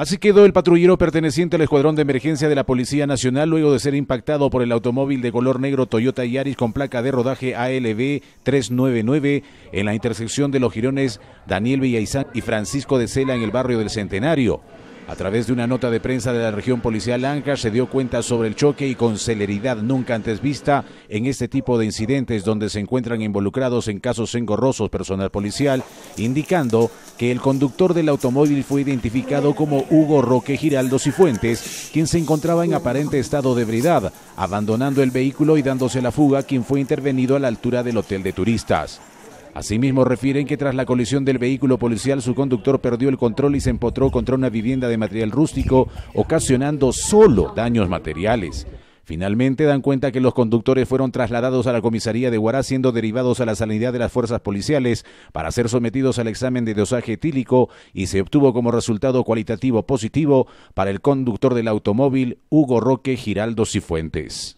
Así quedó el patrullero perteneciente al escuadrón de emergencia de la Policía Nacional luego de ser impactado por el automóvil de color negro Toyota Yaris con placa de rodaje ALB 399 en la intersección de los girones Daniel Villaizán y Francisco de Cela en el barrio del Centenario. A través de una nota de prensa de la región policial Anja se dio cuenta sobre el choque y con celeridad nunca antes vista en este tipo de incidentes donde se encuentran involucrados en casos engorrosos personal policial, indicando que el conductor del automóvil fue identificado como Hugo Roque Giraldo Cifuentes, quien se encontraba en aparente estado de ebriedad, abandonando el vehículo y dándose la fuga, quien fue intervenido a la altura del hotel de turistas. Asimismo, refieren que tras la colisión del vehículo policial, su conductor perdió el control y se empotró contra una vivienda de material rústico, ocasionando solo daños materiales. Finalmente dan cuenta que los conductores fueron trasladados a la comisaría de Guará siendo derivados a la sanidad de las fuerzas policiales para ser sometidos al examen de dosaje etílico y se obtuvo como resultado cualitativo positivo para el conductor del automóvil Hugo Roque Giraldo Cifuentes.